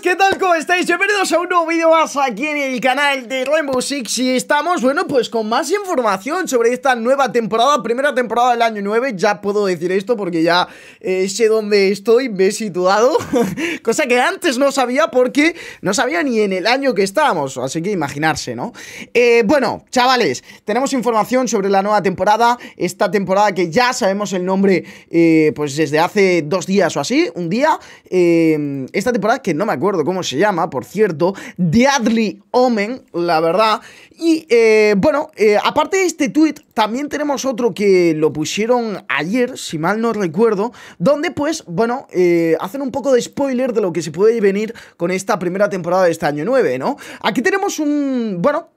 ¿qué tal? ¿Cómo estáis? Bienvenidos a un nuevo vídeo más aquí en el canal de Rainbow Six Y estamos, bueno, pues con más información sobre esta nueva temporada Primera temporada del año 9, ya puedo decir esto porque ya eh, sé dónde estoy, me he situado Cosa que antes no sabía porque no sabía ni en el año que estábamos, así que imaginarse, ¿no? Eh, bueno, chavales, tenemos información sobre la nueva temporada Esta temporada que ya sabemos el nombre, eh, pues desde hace dos días o así, un día Esta temporada que no me acuerdo acuerdo cómo se llama, por cierto, Deadly Omen, la verdad. Y eh, bueno, eh, aparte de este tuit, también tenemos otro que lo pusieron ayer, si mal no recuerdo, donde pues, bueno, eh, hacen un poco de spoiler de lo que se puede venir con esta primera temporada de este año 9, ¿no? Aquí tenemos un, bueno,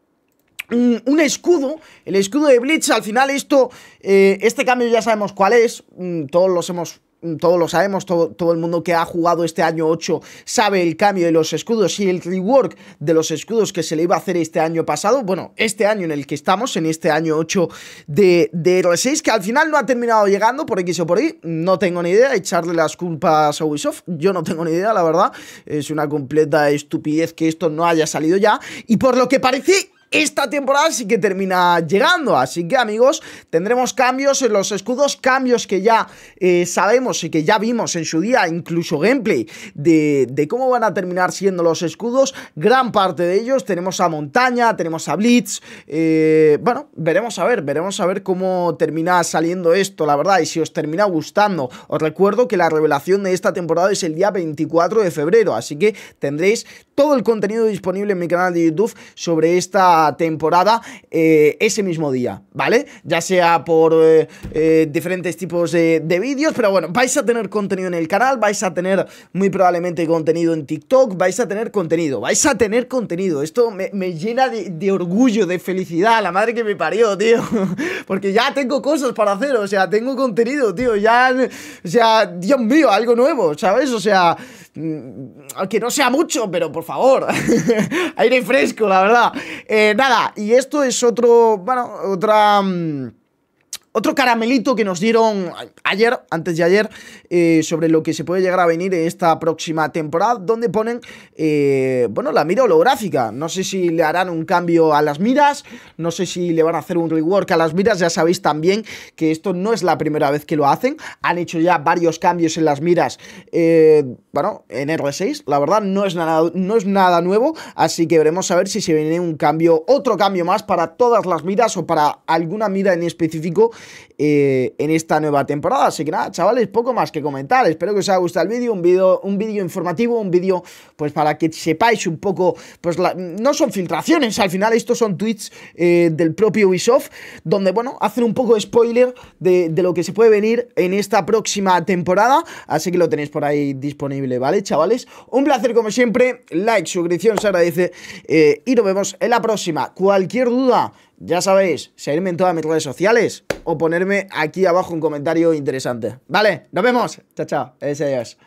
un escudo, el escudo de Blitz, al final esto, este cambio ya sabemos cuál es, mm, todos los hemos todos lo sabemos, todo, el mundo que ha jugado este año 8 sabe el cambio de los escudos y el rework de los escudos que se le iba a hacer este año pasado, bueno, este año en el que estamos, en este año 8 de, de 6 que al final no ha terminado llegando por X o por Y, no tengo ni idea, echarle las culpas a Ubisoft, yo no tengo ni idea, la verdad, es una completa estupidez que esto no haya salido ya, y por lo que parece esta temporada sí que termina llegando. Así que, amigos, tendremos cambios en los escudos, cambios que ya eh, sabemos y que ya vimos en su día, incluso gameplay, de, cómo van a terminar siendo los escudos. Gran parte de ellos tenemos a Montaña, tenemos a Blitz. Eh, bueno, veremos a ver, veremos a ver cómo termina saliendo esto, la verdad, y si os termina gustando. Os recuerdo que la revelación de esta temporada es el día 24 de febrero, así que tendréis todo el contenido disponible en mi canal de YouTube sobre esta temporada eh, ese mismo día, ¿vale? Ya sea por eh, eh, diferentes tipos de, vídeos, pero bueno, vais a tener contenido en el canal, vais a tener muy probablemente contenido en TikTok, vais a tener contenido, vais a tener contenido. Esto me, llena de, de, orgullo, de felicidad, la madre que me parió, tío. Porque ya tengo cosas para hacer, o sea, tengo contenido, tío, ya, o sea, Dios mío, algo nuevo, ¿sabes? O sea... Mm, aunque no sea mucho, pero por favor, aire fresco, la verdad. Eh, nada, y esto es otro, bueno, otra... Mm, otro caramelito que nos dieron ayer, antes de ayer, eh, sobre lo que se puede llegar a venir en esta próxima temporada, donde ponen, eh, bueno, la mira holográfica. No sé si le harán un cambio a las miras, no sé si le van a hacer un rework a las miras, ya sabéis también que esto no es la primera vez que lo hacen, han hecho ya varios cambios en las miras, eh, bueno, en R6, la verdad no es, nada, no es nada nuevo, así que veremos a ver si se viene un cambio, otro cambio más para todas las miras o para alguna mira en específico eh, en esta nueva temporada. Así que nada, chavales, poco más que comentar. Espero que os haya gustado el vídeo, un vídeo un vídeo informativo, un vídeo pues para que sepáis un poco, pues no son filtraciones, al final estos son tweets eh, del propio Ubisoft, donde bueno, hacen un poco de spoiler de, lo que se puede venir en esta próxima temporada, así que lo tenéis por ahí disponible, ¿vale, chavales? Un placer como siempre, like, suscripción se agradece eh, y nos vemos en la próxima. Cualquier duda ya sabéis, seguirme en todas mis redes sociales o ponerme aquí abajo un comentario interesante. Vale, nos vemos. Chao, chao. es.